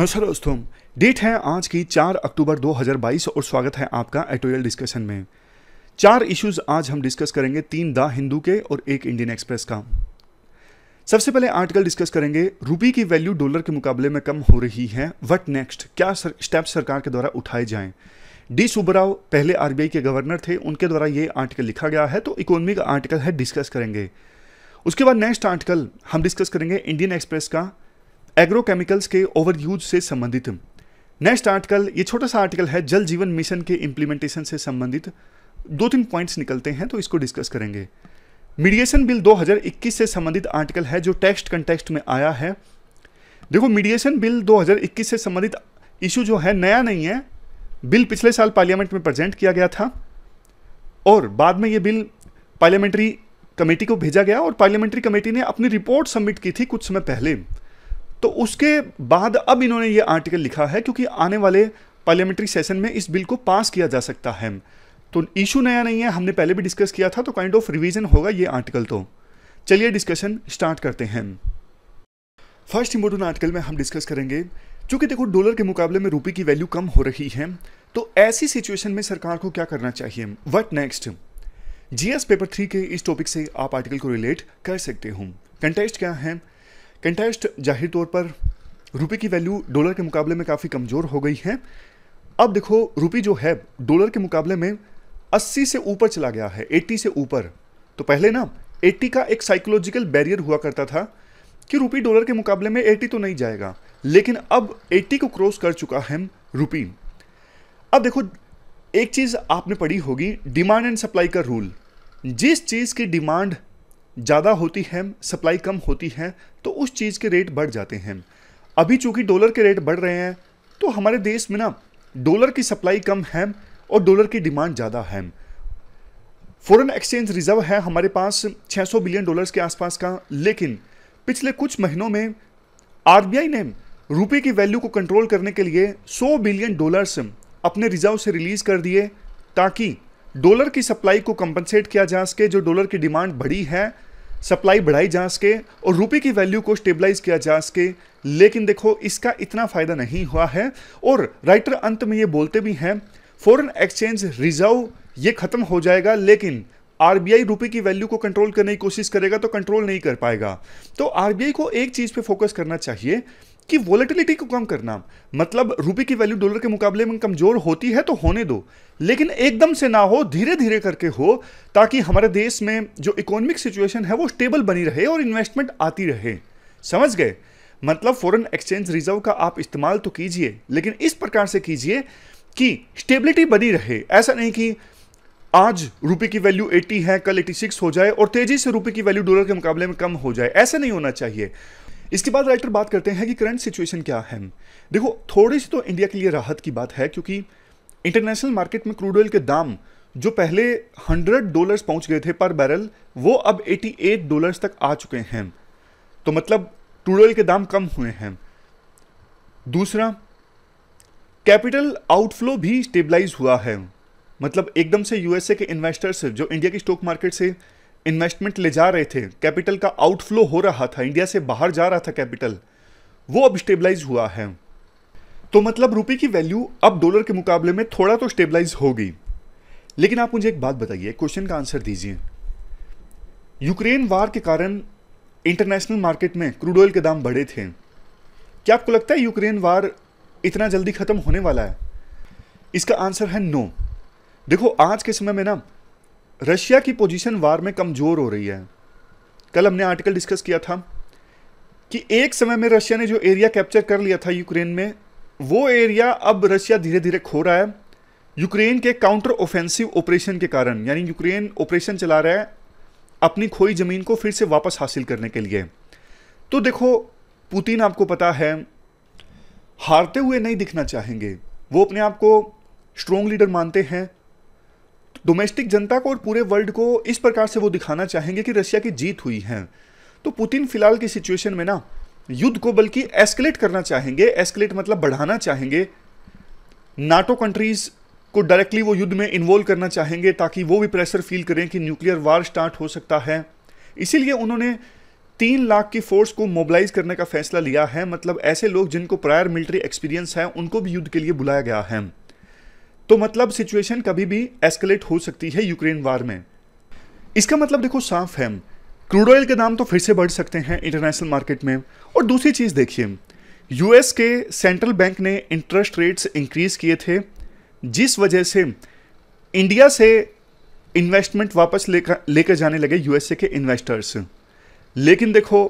नमस्कार हाँ, दोस्तों डेट है आज की 4 अक्टूबर 2022 और स्वागत है आपका एटोरियल डिस्कशन में चार इश्यूज आज हम डिस्कस करेंगे तीन द हिंदू के और एक इंडियन एक्सप्रेस का सबसे पहले आर्टिकल डिस्कस करेंगे रूपी की वैल्यू डॉलर के मुकाबले में कम हो रही है वट नेक्स्ट क्या सर, स्टेप सरकार के द्वारा उठाए जाए डी सुबराव पहले आरबीआई के गवर्नर थे उनके द्वारा ये आर्टिकल लिखा गया है तो इकोनॉमी का आर्टिकल है डिस्कस करेंगे उसके बाद नेक्स्ट आर्टिकल हम डिस्कस करेंगे इंडियन एक्सप्रेस का एग्रोकेमिकल्स के ओवर यूज से संबंधित नेक्स्ट आर्टिकल ये छोटा सा आर्टिकल है जल जीवन मिशन के इम्प्लीमेंटेशन से संबंधित दो तीन पॉइंट्स निकलते हैं तो इसको डिस्कस करेंगे मीडिएशन बिल 2021 से संबंधित आर्टिकल है जो टेक्स्ट कंटेक्स्ट में आया है देखो मीडिएशन बिल 2021 से संबंधित इशू जो है नया नहीं है बिल पिछले साल पार्लियामेंट में प्रेजेंट किया गया था और बाद में ये बिल पार्लियामेंट्री कमेटी को भेजा गया और पार्लियामेंट्री कमेटी ने अपनी रिपोर्ट सबमिट की थी कुछ समय पहले तो उसके बाद अब इन्होंने ये आर्टिकल लिखा है क्योंकि आने वाले पार्लियामेंट्री सेशन में इस बिल को पास किया जा सकता है तो इशू नया नहीं है हमने पहले भी डिस्कस किया था तो काइंड ऑफ रिविजन होगा ये आर्टिकल तो चलिए डिस्कशन स्टार्ट करते हैं फर्स्ट इम्पोर्टेंट आर्टिकल में हम डिस्कस करेंगे चूंकि देखो डॉलर के मुकाबले में रुपये की वैल्यू कम हो रही है तो ऐसी सिचुएशन में सरकार को क्या करना चाहिए what next GS paper three के इस टॉपिक से आप आर्टिकल को रिलेट कर सकते हो कंटेस्ट क्या है कंटेस्ट जाहिर तौर पर रुपए की वैल्यू डॉलर के मुकाबले में काफ़ी कमज़ोर हो गई है अब देखो रुपये जो है डॉलर के मुकाबले में 80 से ऊपर चला गया है 80 से ऊपर तो पहले ना 80 का एक साइकोलॉजिकल बैरियर हुआ करता था कि रुपी डॉलर के मुकाबले में 80 तो नहीं जाएगा लेकिन अब 80 को क्रॉस कर चुका है रुपी अब देखो एक चीज़ आपने पढ़ी होगी डिमांड एंड सप्लाई का रूल जिस चीज़ की डिमांड ज़्यादा होती है सप्लाई कम होती है तो उस चीज़ के रेट बढ़ जाते हैं अभी चूँकि डॉलर के रेट बढ़ रहे हैं तो हमारे देश में ना डॉलर की सप्लाई कम है और डॉलर की डिमांड ज़्यादा है फॉरेन एक्सचेंज रिजर्व है हमारे पास 600 बिलियन डॉलर्स के आसपास का लेकिन पिछले कुछ महीनों में आरबीआई ने रुपए की वैल्यू को कंट्रोल करने के लिए 100 बिलियन डॉलर्स अपने रिजर्व से रिलीज कर दिए ताकि डॉलर की सप्लाई को कंपनसेट किया जा सके जो डॉलर की डिमांड बढ़ी है सप्लाई बढ़ाई जा सके और रुपये की वैल्यू को स्टेबलाइज किया जा सके लेकिन देखो इसका इतना फ़ायदा नहीं हुआ है और राइटर अंत में ये बोलते भी हैं फॉरेन एक्सचेंज रिजर्व ये ख़त्म हो जाएगा लेकिन आरबीआई रुपए की वैल्यू को कंट्रोल करने की कोशिश करेगा तो कंट्रोल नहीं कर पाएगा तो आरबीआई को एक चीज़ पे फोकस करना चाहिए कि वॉलेटिलिटी को कम करना मतलब रुपए की वैल्यू डॉलर के मुकाबले में कमज़ोर होती है तो होने दो लेकिन एकदम से ना हो धीरे धीरे करके हो ताकि हमारे देश में जो इकोनॉमिक सिचुएशन है वो स्टेबल बनी रहे और इन्वेस्टमेंट आती रहे समझ गए मतलब फॉरेन एक्सचेंज रिजर्व का आप इस्तेमाल तो कीजिए लेकिन इस प्रकार से कीजिए कि स्टेबिलिटी बनी रहे ऐसा नहीं कि आज रुपए की वैल्यू 80 है कल 86 हो जाए और तेजी से रुपए की वैल्यू डॉलर के मुकाबले में कम हो जाए ऐसा नहीं होना चाहिए इसके बाद राइटर बात करते हैं कि करंट सिचुएशन क्या है देखो थोड़ी सी तो इंडिया के लिए राहत की बात है क्योंकि इंटरनेशनल मार्केट में क्रूड ऑयल के दाम जो पहले 100 डॉलर्स पहुंच गए थे पर बैरल वो अब 88 डॉलर्स तक आ चुके हैं तो मतलब क्रूड ऑयल के दाम कम हुए हैं दूसरा कैपिटल आउटफ्लो भी स्टेबलाइज हुआ है मतलब एकदम से यूएसए के इन्वेस्टर्स जो इंडिया की स्टॉक मार्केट से इन्वेस्टमेंट ले जा रहे थे कैपिटल का आउटफ्लो हो रहा था इंडिया से बाहर जा रहा था कैपिटल वो अब स्टेबलाइज हुआ है तो मतलब रुपए की वैल्यू अब डॉलर के मुकाबले में थोड़ा तो स्टेबलाइज हो गई लेकिन आप मुझे एक बात बताइए क्वेश्चन का आंसर दीजिए यूक्रेन वार के कारण इंटरनेशनल मार्केट में क्रूड ऑयल के दाम बढ़े थे क्या आपको लगता है यूक्रेन वार इतना जल्दी ख़त्म होने वाला है इसका आंसर है नो देखो आज के समय में ना रशिया की पोजीशन वार में कमज़ोर हो रही है कल हमने आर्टिकल डिस्कस किया था कि एक समय में रशिया ने जो एरिया कैप्चर कर लिया था यूक्रेन में वो एरिया अब रशिया धीरे धीरे खो रहा है यूक्रेन के काउंटर ऑफेंसिव ऑपरेशन के कारण यानी यूक्रेन ऑपरेशन चला रहा है अपनी खोई ज़मीन को फिर से वापस हासिल करने के लिए तो देखो पुतिन आपको पता है हारते हुए नहीं दिखना चाहेंगे वो अपने आप को स्ट्रोंग लीडर मानते हैं डोमेस्टिक जनता को और पूरे वर्ल्ड को इस प्रकार से वो दिखाना चाहेंगे कि रशिया की जीत हुई है तो पुतिन फिलहाल की सिचुएशन में ना युद्ध को बल्कि एस्केलेट करना चाहेंगे एस्केलेट मतलब बढ़ाना चाहेंगे नाटो कंट्रीज को डायरेक्टली वो युद्ध में इन्वॉल्व करना चाहेंगे ताकि वो भी प्रेशर फील करें कि न्यूक्लियर वार स्टार्ट हो सकता है इसीलिए उन्होंने तीन लाख की फोर्स को मोबिलाइज करने का फैसला लिया है मतलब ऐसे लोग जिनको प्रायर मिलिट्री एक्सपीरियंस है उनको भी युद्ध के लिए बुलाया गया है तो मतलब सिचुएशन कभी भी एस्केलेट हो सकती है यूक्रेन वार में इसका मतलब देखो साफ है क्रूड ऑयल के दाम तो फिर से बढ़ सकते हैं इंटरनेशनल मार्केट में और दूसरी चीज़ देखिए यूएस के सेंट्रल बैंक ने इंटरेस्ट रेट्स इंक्रीज किए थे जिस वजह से इंडिया से इन्वेस्टमेंट वापस लेकर लेकर जाने लगे यूएसए के इन्वेस्टर्स लेकिन देखो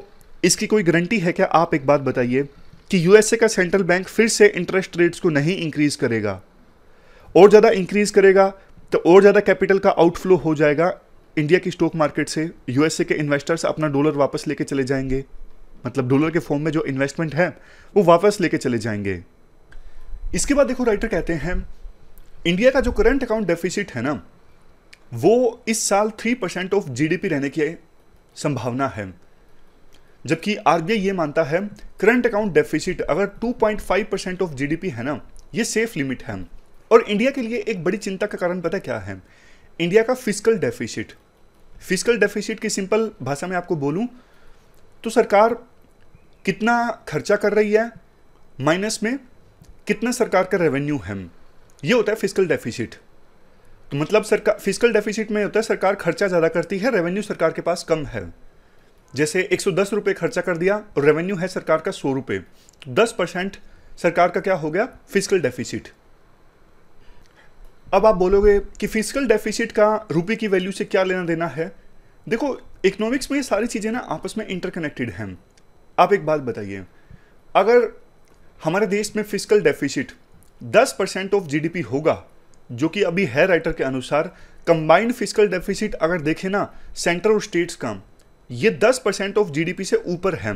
इसकी कोई गारंटी है क्या आप एक बात बताइए कि यूएसए का सेंट्रल बैंक फिर से इंटरेस्ट रेट्स को नहीं इंक्रीज करेगा और ज़्यादा इंक्रीज करेगा तो और ज़्यादा कैपिटल का आउटफ्लो हो जाएगा इंडिया की स्टॉक मार्केट से यूएसए के इन्वेस्टर्स अपना डॉलर वापस लेके चले जाएंगे मतलब डॉलर के फॉर्म में जो इन्वेस्टमेंट है वो वापस लेके चले जाएंगे इसके बाद देखो राइटर कहते हैं इंडिया का जो करंट अकाउंट डेफिसिट है ना वो इस साल थ्री परसेंट ऑफ जीडीपी रहने की संभावना है जबकि आरबीआई ये मानता है करंट अकाउंट डेफिसिट अगर 2.5 परसेंट ऑफ जीडीपी है ना ये सेफ लिमिट है और इंडिया के लिए एक बड़ी चिंता का कारण पता क्या है इंडिया का फिजिकल डेफिसिट फिजिकल डेफिसिट की सिंपल भाषा में आपको बोलूं तो सरकार कितना खर्चा कर रही है माइनस में कितना सरकार का रेवेन्यू है ये होता है फिजिकल डेफिसिट तो मतलब सरकार फिजिकल डेफिसिट में होता है सरकार खर्चा ज़्यादा करती है रेवेन्यू सरकार के पास कम है जैसे एक सौ दस रुपये खर्चा कर दिया और रेवेन्यू है सरकार का सौ रुपये तो दस परसेंट सरकार का क्या हो गया फिजिकल डेफिसिट अब आप बोलोगे कि फिजिकल डेफिसिट का रुपये की वैल्यू से क्या लेना देना है देखो इकोनॉमिक्स में ये सारी चीज़ें ना आपस में इंटरकनेक्टेड हैं आप एक बात बताइए अगर हमारे देश में physical deficit 10 percent of GDP होगा जो कि अभी है राइटर के अनुसार कंबाइंड फिजिकल डेफिसिट अगर देखें ना सेंटर और स्टेट्स का ये 10 परसेंट ऑफ जीडीपी से ऊपर है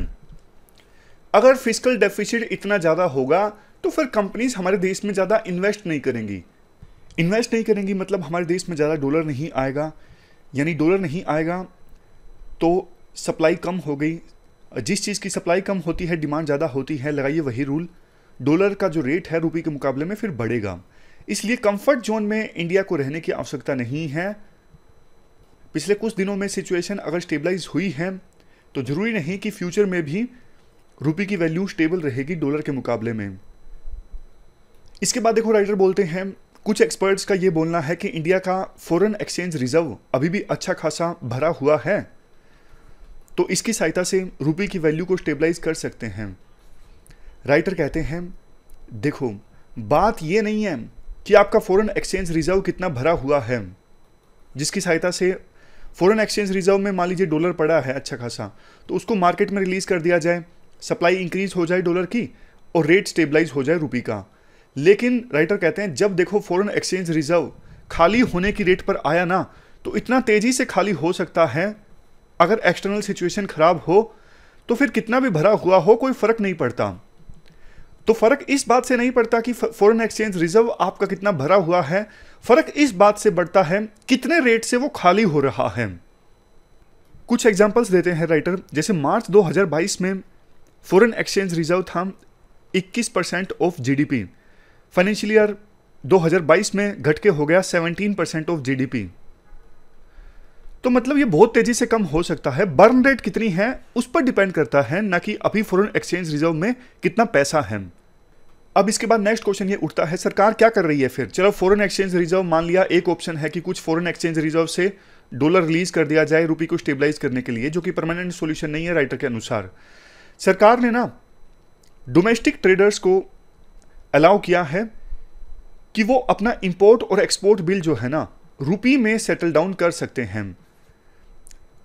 अगर फिजिकल डेफिसिट इतना ज़्यादा होगा तो फिर कंपनीज हमारे देश में ज़्यादा इन्वेस्ट नहीं करेंगी इन्वेस्ट नहीं करेंगी मतलब हमारे देश में ज़्यादा डॉलर नहीं आएगा यानी डॉलर नहीं आएगा तो सप्लाई कम हो गई जिस चीज़ की सप्लाई कम होती है डिमांड ज़्यादा होती है लगाइए वही रूल डॉलर का जो रेट है रुपये के मुकाबले में फिर बढ़ेगा इसलिए कंफर्ट जोन में इंडिया को रहने की आवश्यकता नहीं है पिछले कुछ दिनों में सिचुएशन अगर स्टेबलाइज हुई है तो ज़रूरी नहीं कि फ्यूचर में भी रुपये की वैल्यू स्टेबल रहेगी डॉलर के मुकाबले में इसके बाद देखो राइटर बोलते हैं कुछ एक्सपर्ट्स का ये बोलना है कि इंडिया का फॉरेन एक्सचेंज रिजर्व अभी भी अच्छा खासा भरा हुआ है तो इसकी सहायता से रुपये की वैल्यू को स्टेबलाइज कर सकते हैं राइटर कहते हैं देखो बात ये नहीं है कि आपका फॉरेन एक्सचेंज रिजर्व कितना भरा हुआ है जिसकी सहायता से फॉरेन एक्सचेंज रिजर्व में मान लीजिए डॉलर पड़ा है अच्छा खासा तो उसको मार्केट में रिलीज़ कर दिया जाए सप्लाई इंक्रीज हो जाए डॉलर की और रेट स्टेबलाइज हो जाए रुपी का लेकिन राइटर कहते हैं जब देखो फॉरेन एक्सचेंज रिजर्व खाली होने की रेट पर आया ना तो इतना तेज़ी से खाली हो सकता है अगर एक्सटर्नल सिचुएशन ख़राब हो तो फिर कितना भी भरा हुआ हो कोई फ़र्क नहीं पड़ता तो फ़र्क इस बात से नहीं पड़ता कि फॉरेन एक्सचेंज रिजर्व आपका कितना भरा हुआ है फ़र्क इस बात से बढ़ता है कितने रेट से वो खाली हो रहा है कुछ एग्जाम्पल्स देते हैं राइटर जैसे मार्च 2022 में फॉरेन एक्सचेंज रिजर्व था 21 percent of GDP financial year 2022 में घट के हो गया 17 परसेंट ऑफ जीडीपी तो मतलब ये बहुत तेजी से कम हो सकता है बर्न रेट कितनी है उस पर डिपेंड करता है ना कि अभी फॉरेन एक्सचेंज रिजर्व में कितना पैसा है अब इसके बाद नेक्स्ट क्वेश्चन ये उठता है सरकार क्या कर रही है फिर चलो फॉरेन एक्सचेंज रिजर्व मान लिया एक ऑप्शन है कि कुछ फॉरेन एक्सचेंज रिजर्व से डॉलर रिलीज कर दिया जाए रुपी को स्टेबलाइज करने के लिए जो कि परमानेंट सोल्यूशन नहीं है राइटर के अनुसार सरकार ने ना डोमेस्टिक ट्रेडर्स को अलाउ किया है कि वो अपना इंपोर्ट और एक्सपोर्ट बिल जो है ना रुपी में सेटल डाउन कर सकते हैं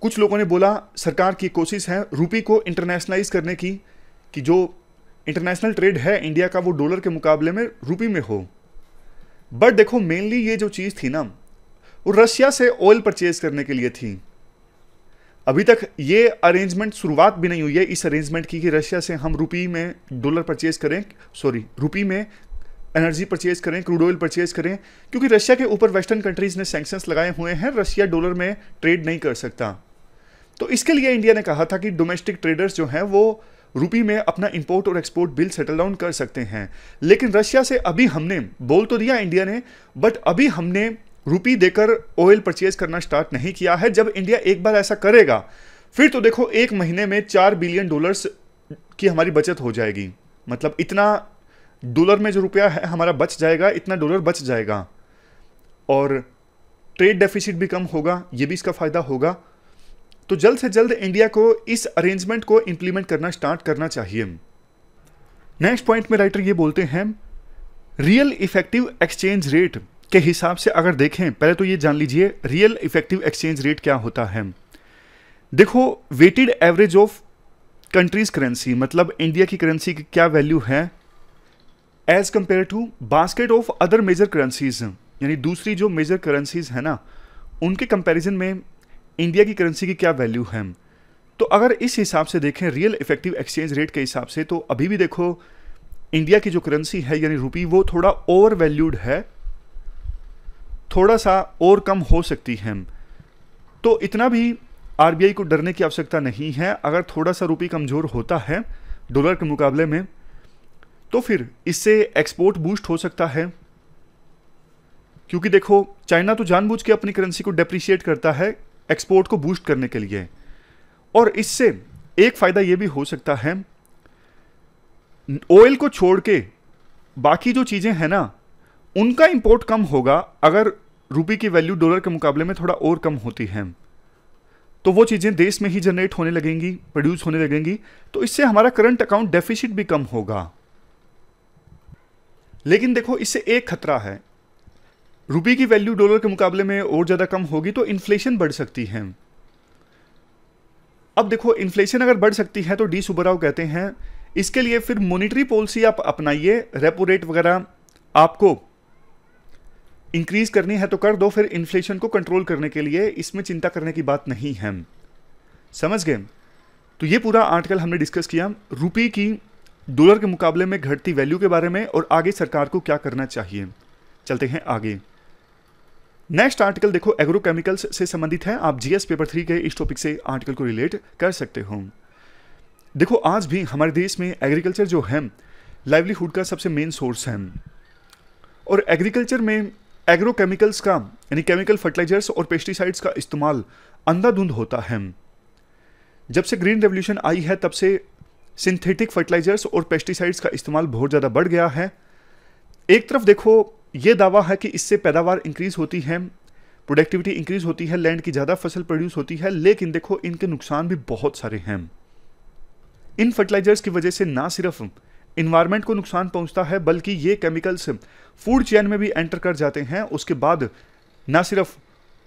कुछ लोगों ने बोला सरकार की कोशिश है रुपी को इंटरनेशनलाइज करने की कि जो इंटरनेशनल ट्रेड है इंडिया का वो डॉलर के मुकाबले में रुपी में हो बट देखो मेनली ये जो चीज़ थी ना वो रशिया से ऑयल परचेज करने के लिए थी अभी तक ये अरेंजमेंट शुरुआत भी नहीं हुई है इस अरेंजमेंट की कि रशिया से हम रुपी में डॉलर परचेज करें सॉरी रुपी में एनर्जी परचेज करें क्रूड ऑयल परचेज करें क्योंकि रशिया के ऊपर वेस्टर्न कंट्रीज़ ने सैंक्शंस लगाए हुए हैं रशिया डॉलर में ट्रेड नहीं कर सकता तो इसके लिए इंडिया ने कहा था कि डोमेस्टिक ट्रेडर्स जो हैं वो रुपी में अपना इंपोर्ट और एक्सपोर्ट बिल सेटल डाउन कर सकते हैं लेकिन रशिया से अभी हमने बोल तो दिया इंडिया ने बट अभी हमने रुपी देकर ऑयल परचेज करना स्टार्ट नहीं किया है जब इंडिया एक बार ऐसा करेगा फिर तो देखो एक महीने में चार बिलियन डॉलर्स की हमारी बचत हो जाएगी मतलब इतना डॉलर में जो रुपया है हमारा बच जाएगा इतना डॉलर बच जाएगा और ट्रेड डेफिसिट भी कम होगा ये भी इसका फ़ायदा होगा तो जल्द से जल्द इंडिया को इस अरेंजमेंट को इम्प्लीमेंट करना स्टार्ट करना चाहिए नेक्स्ट पॉइंट में राइटर ये बोलते हैं रियल इफेक्टिव एक्सचेंज रेट के हिसाब से अगर देखें पहले तो ये जान लीजिए रियल इफेक्टिव एक्सचेंज रेट क्या होता है देखो weighted average of countries currency मतलब इंडिया की करेंसी की क्या वैल्यू है as compare to basket of other major currencies यानी दूसरी जो मेजर करेंसीज है ना उनके कंपैरिजन में इंडिया की करेंसी की क्या वैल्यू है तो अगर इस हिसाब से देखें रियल इफेक्टिव एक्सचेंज रेट के हिसाब से तो अभी भी देखो इंडिया की जो करेंसी है यानी रुपी वो थोड़ा ओवर वैल्यूड है थोड़ा सा और कम हो सकती है तो इतना भी आर को डरने की आवश्यकता नहीं है अगर थोड़ा सा रुपये कमज़ोर होता है डॉलर के मुकाबले में तो फिर इससे एक्सपोर्ट बूस्ट हो सकता है क्योंकि देखो चाइना तो जानबूझ के अपनी करेंसी को डेप्रिशिएट करता है एक्सपोर्ट को बूस्ट करने के लिए और इससे एक फ़ायदा ये भी हो सकता है ऑयल को छोड़ के बाकी जो चीज़ें हैं ना उनका इंपोर्ट कम होगा अगर रूपी की वैल्यू डॉलर के मुकाबले में थोड़ा और कम होती है तो वो चीज़ें देश में ही जनरेट होने लगेंगी प्रोड्यूस होने लगेंगी तो इससे हमारा करंट अकाउंट डेफिसिट भी कम होगा लेकिन देखो इससे एक खतरा है रुपी की वैल्यू डॉलर के मुकाबले में और ज़्यादा कम होगी तो इन्फ्लेशन बढ़ सकती है अब देखो इन्फ्लेशन अगर बढ़ सकती है तो डी सुबराव कहते हैं इसके लिए फिर मॉनिटरी पॉलिसी आप अपनाइए रेपो रेट वगैरह आपको इंक्रीज करनी है तो कर दो फिर इन्फ्लेशन को कंट्रोल करने के लिए इसमें चिंता करने की बात नहीं है समझ गए तो ये पूरा आर्टिकल हमने डिस्कस किया रुपी की डॉलर के मुकाबले में घटती वैल्यू के बारे में और आगे सरकार को क्या करना चाहिए चलते हैं आगे नेक्स्ट आर्टिकल देखो एग्रोकेमिकल्स से संबंधित है आप जीएस पेपर थ्री के इस टॉपिक से आर्टिकल को रिलेट कर सकते हो देखो आज भी हमारे देश में एग्रीकल्चर जो है लाइवलीहुड का सबसे मेन सोर्स है और एग्रीकल्चर में एग्रोकेमिकल्स का यानी केमिकल फर्टिलाइजर्स और पेस्टिसाइड्स का इस्तेमाल अंधाधुंध होता है जब से ग्रीन रेवोल्यूशन आई है तब से सिंथेटिक फर्टिलाइजर्स और पेस्टिसाइड्स का इस्तेमाल बहुत ज़्यादा बढ़ गया है एक तरफ देखो ये दावा है कि इससे पैदावार इंक्रीज होती है प्रोडक्टिविटी इंक्रीज होती है लैंड की ज़्यादा फसल प्रोड्यूस होती है लेकिन देखो इनके नुकसान भी बहुत सारे हैं इन फर्टिलाइजर्स की वजह से ना सिर्फ इन्वायरमेंट को नुकसान पहुंचता है बल्कि ये केमिकल्स फूड चेन में भी एंटर कर जाते हैं उसके बाद ना सिर्फ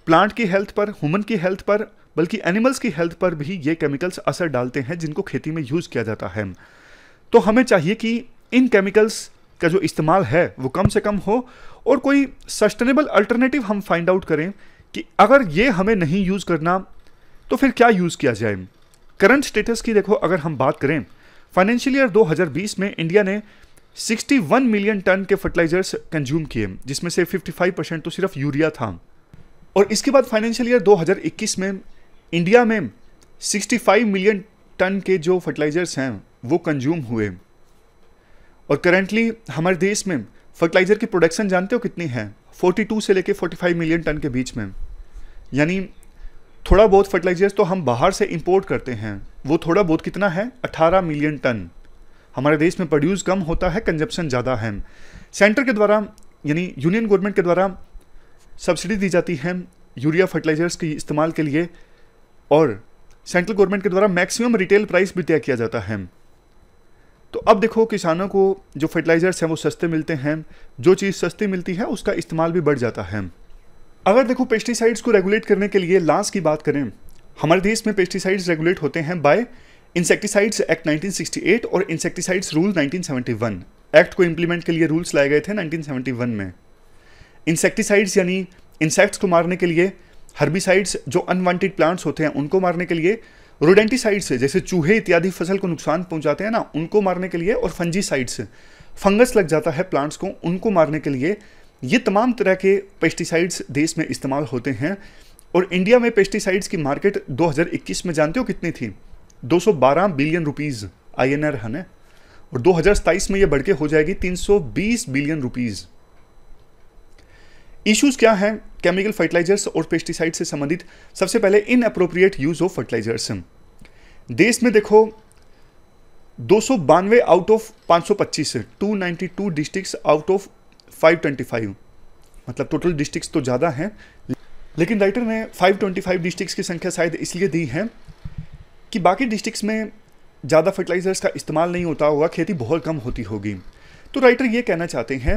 प्लांट की हेल्थ पर ह्यूमन की हेल्थ पर बल्कि एनिमल्स की हेल्थ पर भी ये केमिकल्स असर डालते हैं जिनको खेती में यूज़ किया जाता है तो हमें चाहिए कि इन केमिकल्स का जो इस्तेमाल है वो कम से कम हो और कोई सस्टेनेबल अल्टरनेटिव हम फाइंड आउट करें कि अगर ये हमें नहीं यूज़ करना तो फिर क्या यूज़ किया जाए करंट स्टेटस की देखो अगर हम बात करें फाइनेंशियल ईयर 2020 में इंडिया ने 61 मिलियन टन के फर्टिलाइजर्स कंज्यूम किए जिसमें से 55 परसेंट तो सिर्फ यूरिया था और इसके बाद फाइनेंशियल ईयर 2021 में इंडिया में 65 मिलियन टन के जो फर्टिलाइजर्स हैं वो कंज्यूम हुए और करेंटली हमारे देश में फर्टिलाइज़र की प्रोडक्शन जानते हो कितनी है 42 से लेकर 45 मिलियन टन के बीच में यानी थोड़ा बहुत फर्टिलाइजर्स तो हम बाहर से इंपोर्ट करते हैं वो थोड़ा बहुत कितना है 18 मिलियन टन हमारे देश में प्रोड्यूस कम होता है कंजप्शन ज़्यादा है सेंटर के द्वारा यानी यूनियन गवर्नमेंट के द्वारा सब्सिडी दी जाती है यूरिया फर्टिलाइजर्स के इस्तेमाल के लिए और सेंट्रल गवर्नमेंट के द्वारा मैक्सिमम रिटेल प्राइस भी तय किया जाता है तो अब देखो किसानों को जो फर्टिलाइज़र्स हैं वो सस्ते मिलते हैं जो चीज़ सस्ती मिलती है उसका इस्तेमाल भी बढ़ जाता है अगर देखो पेस्टिसाइड्स को रेगुलेट करने के लिए लास्ट की बात करें हमारे देश में पेस्टिसाइड्स रेगुलेट होते हैं बाय इंसेक्टिसाइड्स एक्ट 1968 और इंसेक्टिसाइड्स रूल 1971 एक्ट को इम्प्लीमेंट के लिए रूल्स लाए गए थे 1971 में इंसेक्टिसाइड्स यानी इंसेक्ट्स को मारने के लिए हर्बिसाइड्स जो अनवांटेड प्लांट्स होते हैं उनको मारने के लिए रोडेंटिसाइड्स जैसे चूहे इत्यादि फसल को नुकसान पहुंचाते हैं ना उनको मारने के लिए और फंजीसाइड्स फंगस लग जाता है प्लांट्स को उनको मारने के लिए ये तमाम तरह के पेस्टिसाइड्स देश में इस्तेमाल होते हैं और इंडिया में पेस्टिसाइड्स की मार्केट 2021 में जानते हो कितनी थी 212 बिलियन रुपीस आईएनआर है ना और दो में यह बढ़ के हो जाएगी 320 बिलियन रुपीस इश्यूज क्या हैं केमिकल फर्टिलाइजर्स और पेस्टिसाइड से संबंधित सबसे पहले inappropriate use of fertilisers देश में देखो दो out of ninety two district out of 525 मतलब टोटल डिस्ट्रिक्स तो ज़्यादा हैं लेकिन राइटर ने 525 डिस्ट्रिक्स की संख्या शायद इसलिए दी है कि बाकी डिस्ट्रिक्स में ज़्यादा फर्टिलाइज़र्स का इस्तेमाल नहीं होता होगा खेती बहुत कम होती होगी तो राइटर ये कहना चाहते हैं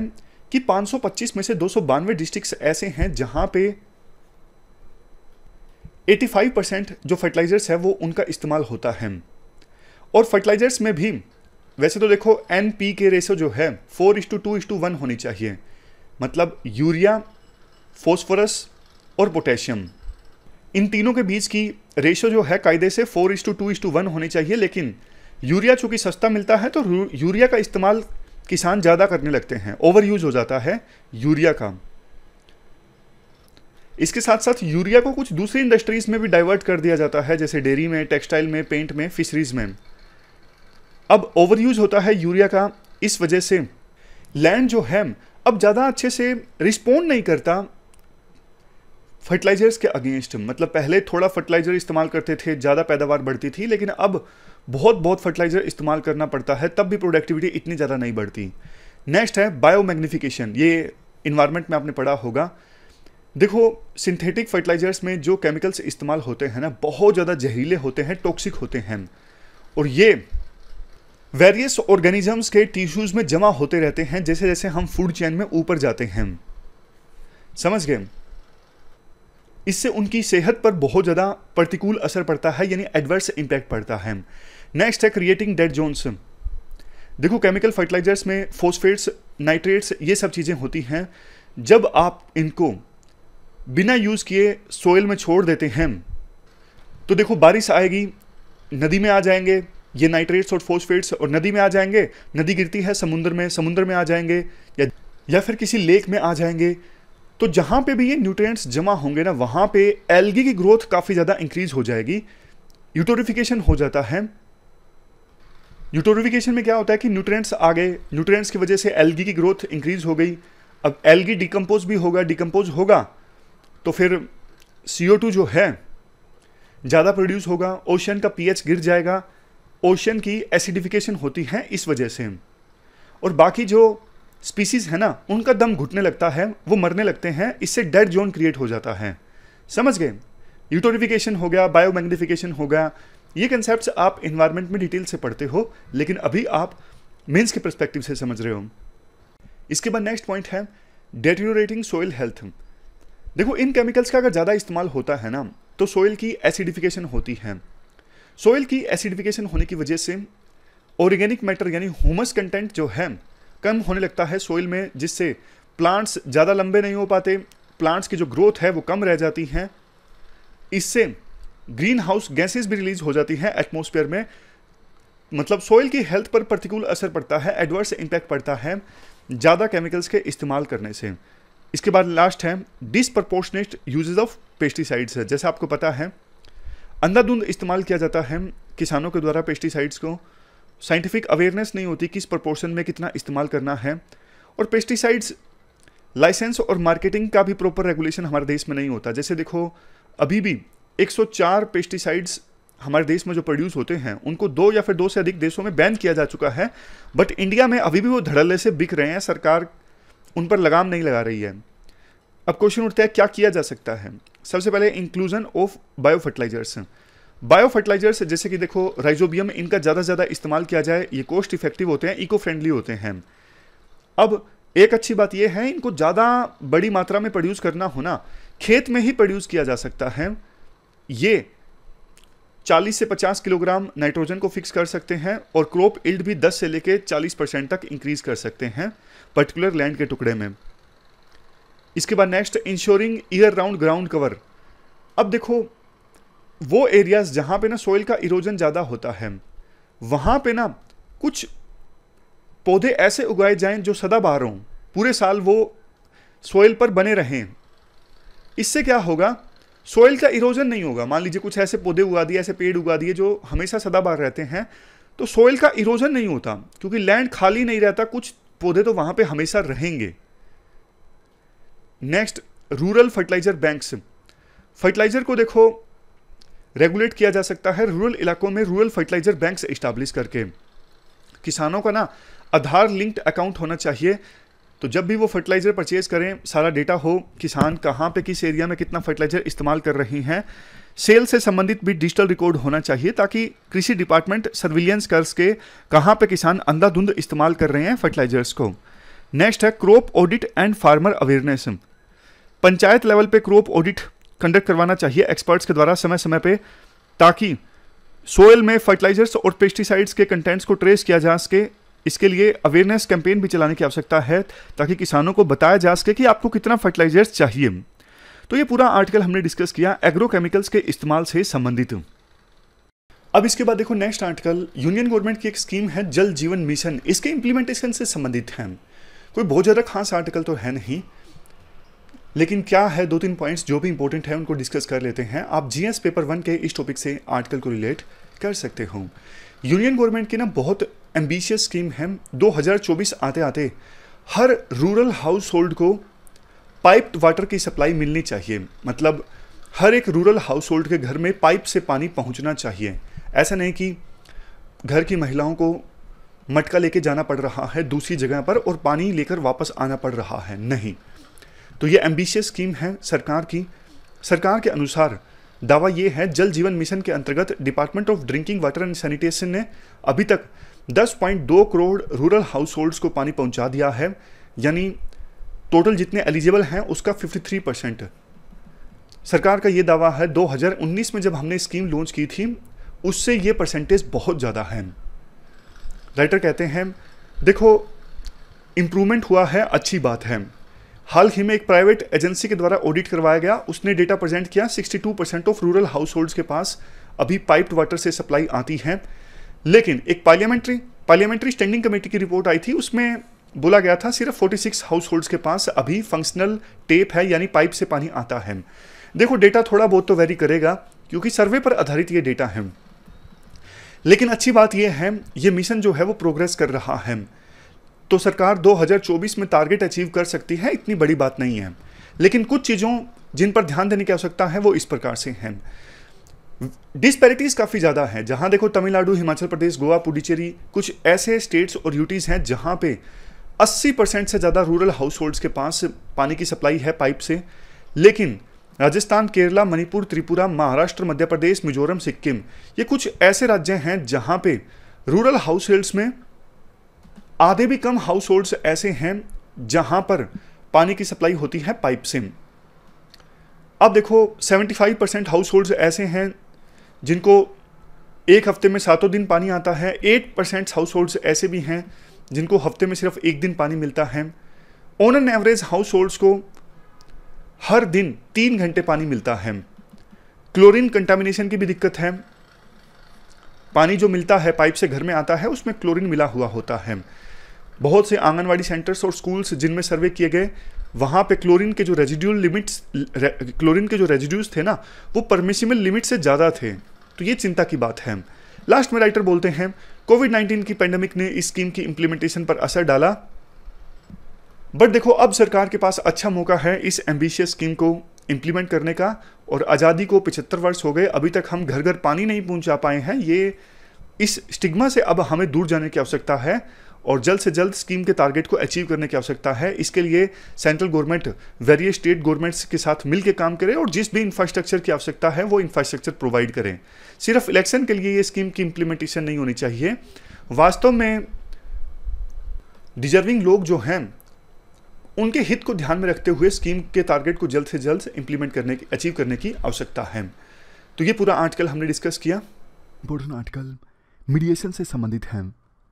कि 525 में से दो डिस्ट्रिक्स ऐसे हैं जहाँ पे 85 परसेंट जो फर्टिलाइज़र्स है वो उनका इस्तेमाल होता है और फर्टिलाइज़र्स में भी वैसे तो देखो एन पी के रेशो जो है four is to two is to one होनी चाहिए मतलब यूरिया फोस्फोरस और पोटेशियम इन तीनों के बीच की रेशो जो है कायदे से four is to two is to one होनी चाहिए लेकिन यूरिया चूंकि सस्ता मिलता है तो यूरिया का इस्तेमाल किसान ज़्यादा करने लगते हैं ओवर यूज हो जाता है यूरिया का इसके साथ साथ यूरिया को कुछ दूसरी इंडस्ट्रीज़ में भी डाइवर्ट कर दिया जाता है जैसे डेयरी में टेक्सटाइल में पेंट में फिशरीज़ में अब ओवर यूज होता है यूरिया का इस वजह से लैंड जो है अब ज़्यादा अच्छे से रिस्पोंड नहीं करता फर्टिलाइजर्स के अगेंस्ट मतलब पहले थोड़ा फर्टिलाइजर इस्तेमाल करते थे ज़्यादा पैदावार बढ़ती थी लेकिन अब बहुत बहुत फर्टिलाइजर इस्तेमाल करना पड़ता है तब भी प्रोडक्टिविटी इतनी ज़्यादा नहीं बढ़ती नेक्स्ट है बायो मैग्निफिकेशन ये इन्वायरमेंट में आपने पढ़ा होगा देखो सिंथेटिक फर्टिलाइजर्स में जो केमिकल्स इस्तेमाल होते हैं ना बहुत ज़्यादा जहरीले होते हैं टॉक्सिक होते हैं और ये वेरियस ऑर्गेनिजम्स के टिश्यूज में जमा होते रहते हैं जैसे जैसे हम फूड चैन में ऊपर जाते हैं समझ गए इससे उनकी सेहत पर बहुत ज़्यादा प्रतिकूल असर पड़ता है यानी एडवर्स इम्पैक्ट पड़ता है नेक्स्ट है क्रिएटिंग डेड जोन्स देखो केमिकल फर्टिलाइजर्स में फोस्फेट्स नाइट्रेट्स ये सब चीज़ें होती हैं जब आप इनको बिना यूज़ किए सोयल में छोड़ देते हैं तो देखो बारिश आएगी नदी में आ जाएंगे ये नाइट्रेट्स और फोस्फेट्स और नदी में आ जाएंगे नदी गिरती है समुद्र में समुद्र में आ जाएंगे या या फिर किसी लेक में आ जाएंगे तो जहाँ पे भी ये न्यूट्रिएंट्स जमा होंगे ना वहाँ पे एल्गी की ग्रोथ काफ़ी ज़्यादा इंक्रीज हो जाएगी यूटोरिफिकेशन हो जाता है यूटोरिफिकेशन में क्या होता है कि न्यूट्रेंट्स आ गए न्यूट्रेंट्स की वजह से एल्गी की ग्रोथ इंक्रीज हो गई अब एल्गी डिकम्पोज भी होगा डिकम्पोज होगा तो फिर सी जो है ज़्यादा प्रोड्यूस होगा ओशन का पीएच गिर जाएगा ओशन की एसिडिफिकेशन होती है इस वजह से और बाकी जो स्पीसीज़ है ना उनका दम घुटने लगता है वो मरने लगते हैं इससे डेड जोन क्रिएट हो जाता है समझ गए यूटोरिफिकेशन हो गया बायोमैग्निफिकेशन हो गया ये कंसेप्ट आप इन्वायरमेंट में डिटेल से पढ़ते हो लेकिन अभी आप मीन्स के परस्पेक्टिव से समझ रहे हो इसके बाद नेक्स्ट पॉइंट है डेटोरेटिंग सोइल हेल्थ देखो इन केमिकल्स का अगर ज़्यादा इस्तेमाल होता है ना तो सोइल की एसिडिफिकेशन होती है सोइल की एसिडिफिकेशन होने की वजह से ऑर्गेनिक मैटर यानी ह्यूमस कंटेंट जो है कम होने लगता है सोइल में जिससे प्लांट्स ज़्यादा लंबे नहीं हो पाते प्लांट्स की जो ग्रोथ है वो कम रह जाती हैं इससे ग्रीन हाउस गैसेज भी रिलीज हो जाती हैं एटमोसफियर में मतलब सोइल की हेल्थ पर प्रतिकूल असर पड़ता है एडवर्स इम्पैक्ट पड़ता है ज़्यादा केमिकल्स के इस्तेमाल करने से इसके बाद लास्ट है डिसप्रपोर्शनेट यूजेज ऑफ पेस्टिसाइड्स है जैसे आपको पता है अंधाधुंध इस्तेमाल किया जाता है किसानों के द्वारा पेस्टिसाइड्स को साइंटिफिक अवेयरनेस नहीं होती किस प्रपोर्शन में कितना इस्तेमाल करना है और पेस्टिसाइड्स लाइसेंस और मार्केटिंग का भी प्रॉपर रेगुलेशन हमारे देश में नहीं होता जैसे देखो अभी भी 104 पेस्टिसाइड्स हमारे देश में जो प्रोड्यूस होते हैं उनको दो या फिर दो से अधिक देशों में बैन किया जा चुका है बट इंडिया में अभी भी वो धड़ल्ले से बिक रहे हैं सरकार उन पर लगाम नहीं लगा रही है अब क्वेश्चन उठता है क्या किया जा सकता है सबसे पहले inclusion of biofertilizers biofertilizers जैसे कि देखो राइजोबियम इनका ज़्यादा से ज़्यादा इस्तेमाल किया जाए ये कॉस्ट इफेक्टिव होते हैं इको फ्रेंडली होते हैं अब एक अच्छी बात यह है इनको ज़्यादा बड़ी मात्रा में प्रोड्यूस करना होना खेत में ही प्रोड्यूस किया जा सकता है ये 40 से 50 किलोग्राम नाइट्रोजन को फिक्स कर सकते हैं और क्रॉप इल्ड भी 10 से लेकर 40 परसेंट तक इंक्रीज कर सकते हैं पर्टिकुलर लैंड के टुकड़े में इसके बाद next ensuring year round ground cover अब देखो वो एरियाज जहाँ पे ना सोइल का इरोजन ज़्यादा होता है वहाँ पे ना कुछ पौधे ऐसे उगाए जाएं जो सदाबहार हों पूरे साल वो सोइल पर बने रहें इससे क्या होगा सोइल का इरोजन नहीं होगा मान लीजिए कुछ ऐसे पौधे उगा दिए ऐसे पेड़ उगा दिए जो हमेशा सदाबहार रहते हैं तो सोइल का इरोजन नहीं होता क्योंकि लैंड खाली नहीं रहता कुछ पौधे तो वहाँ पे हमेशा रहेंगे next rural fertilizer banks fertilizer को देखो रेगुलेट किया जा सकता है रूरल इलाकों में रूरल फर्टिलाइजर बैंक्स इस्टाब्लिश करके किसानों का ना आधार लिंक्ड अकाउंट होना चाहिए तो जब भी वो फर्टिलाइज़र परचेज़ करें सारा डेटा हो किसान कहाँ पे किस एरिया में कितना फर्टिलाइज़र इस्तेमाल कर रहे हैं सेल से संबंधित भी डिजिटल रिकॉर्ड होना चाहिए ताकि कृषि डिपार्टमेंट सर्विलियंस कर सके कहाँ पे किसान अंधाधुंध इस्तेमाल कर रहे हैं फर्टिलाइजर्स को नेक्स्ट है crop audit and farmer awareness panchayat level पे क्रॉप ऑडिट कंडक्ट करवाना चाहिए एक्सपर्ट्स के द्वारा समय समय पे ताकि सोयल में फर्टिलाइजर्स और पेस्टिसाइड्स के कंटेंट्स को ट्रेस किया जा सके इसके लिए अवेयरनेस कैंपेन भी चलाने की आवश्यकता है ताकि किसानों को बताया जा सके कि आपको कितना फर्टिलाइजर्स चाहिए तो ये पूरा आर्टिकल हमने डिस्कस किया एग्रोकेमिकल्स के इस्तेमाल से संबंधित अब इसके बाद देखो नेक्स्ट आर्टिकल यूनियन गवर्नमेंट की एक स्कीम है जल जीवन मिशन इसके इंप्लीमेंटेशन से संबंधित है कोई बहुत ज़्यादा खास आर्टिकल तो है नहीं लेकिन क्या है दो तीन पॉइंट्स जो भी इंपॉर्टेंट है उनको डिस्कस कर लेते हैं आप जीएस पेपर वन के इस टॉपिक से आर्टिकल को रिलेट कर सकते हो यूनियन गवर्नमेंट की ना बहुत एम्बिशियस स्कीम है 2024 आते आते हर रूरल हाउस होल्ड को पाइप्ड वाटर की सप्लाई मिलनी चाहिए मतलब हर एक रूरल हाउस होल्ड के घर में पाइप से पानी पहुंचना चाहिए ऐसा नहीं कि घर की महिलाओं को मटका लेके जाना पड़ रहा है दूसरी जगह पर और पानी लेकर वापस आना पड़ रहा है नहीं तो ये एम्बिशियस स्कीम है सरकार की सरकार के अनुसार दावा ये है जल जीवन मिशन के अंतर्गत department of drinking water and sanitation ने अभी तक 10.2 करोड़ रूरल हाउस होल्ड्स को पानी पहुंचा दिया है यानी टोटल जितने एलिजिबल हैं उसका 53 परसेंट सरकार का ये दावा है 2019 में जब हमने स्कीम लॉन्च की थी उससे ये परसेंटेज बहुत ज़्यादा है राइटर कहते हैं देखो इम्प्रूवमेंट हुआ है अच्छी बात है हाल ही में एक प्राइवेट एजेंसी के द्वारा ऑडिट करवाया गया उसने डेटा प्रेजेंट किया 62 परसेंट ऑफ रूरल हाउस के पास अभी पाइप्ड वाटर से सप्लाई आती है लेकिन एक पार्लियामेंट्री पार्लियामेंट्री स्टैंडिंग कमेटी की रिपोर्ट आई थी उसमें बोला गया था सिर्फ 46 हाउस के पास अभी फंक्शनल टेप है यानी पाइप से पानी आता है देखो डेटा थोड़ा बहुत तो वेरी करेगा क्योंकि सर्वे पर आधारित ये डेटा है लेकिन अच्छी बात यह है ये मिशन जो है वो प्रोग्रेस कर रहा है तो सरकार 2024 में टारगेट अचीव कर सकती है इतनी बड़ी बात नहीं है लेकिन कुछ चीज़ों जिन पर ध्यान देने की आवश्यकता है वो इस प्रकार से हैं डिस्पैरिटीज काफ़ी ज़्यादा हैं जहाँ देखो तमिलनाडु हिमाचल प्रदेश गोवा पुडुचेरी कुछ ऐसे स्टेट्स और यूटीज़ हैं जहाँ पे 80 परसेंट से ज़्यादा रूरल हाउस होल्ड्स के पास पानी की सप्लाई है पाइप से लेकिन राजस्थान केरला मणिपुर त्रिपुरा महाराष्ट्र मध्य प्रदेश मिजोरम सिक्किम ये कुछ ऐसे राज्य हैं जहाँ पे रूरल हाउस होल्ड्स में आधे भी कम हाउस होल्ड्स ऐसे हैं जहां पर पानी की सप्लाई होती है पाइप से अब देखो 75 परसेंट हाउस होल्ड्स ऐसे हैं जिनको एक हफ्ते में सातों दिन पानी आता है एट परसेंट हाउस होल्ड्स ऐसे भी हैं जिनको हफ्ते में सिर्फ एक दिन पानी मिलता है on an average households को हर दिन तीन घंटे पानी मिलता है क्लोरीन कंटामिनेशन की भी दिक्कत है पानी जो मिलता है पाइप से घर में आता है उसमें क्लोरीन मिला हुआ होता है बहुत से आंगनवाड़ी सेंटर्स और स्कूल्स जिनमें सर्वे किए गए वहाँ पे क्लोरीन के जो रेजिड्यूल लिमिट्स क्लोरीन के जो रेजिड्यूज थे ना वो परमिशिबल लिमिट से ज़्यादा थे तो ये चिंता की बात है लास्ट में राइटर बोलते हैं कोविड नाइन्टीन की पेंडेमिक ने इस स्कीम की इम्प्लीमेंटेशन पर असर डाला बट देखो अब सरकार के पास अच्छा मौका है इस एम्बिशियस स्कीम को इम्प्लीमेंट करने का और आज़ादी को पिछहत्तर वर्ष हो गए अभी तक हम घर घर पानी नहीं पहुंचा पाए हैं ये इस स्टिग्मा से अब हमें दूर जाने की आवश्यकता है और जल्द से जल्द स्कीम के टारगेट को अचीव करने की आवश्यकता है इसके लिए central government various state governments के साथ मिलकर काम करें और जिस भी इंफ्रास्ट्रक्चर की आवश्यकता है वो इंफ्रास्ट्रक्चर प्रोवाइड करें सिर्फ इलेक्शन के लिए ये स्कीम की इम्प्लीमेंटेशन नहीं होनी चाहिए वास्तव में डिजर्विंग लोग जो हैं उनके हित को ध्यान में रखते हुए स्कीम के टारगेट को जल्द से जल्द इम्प्लीमेंट करने की अचीव करने की आवश्यकता है तो ये पूरा आर्टिकल हमने डिस्कस किया बोर्डन आर्टिकल मीडिएशन से संबंधित हैं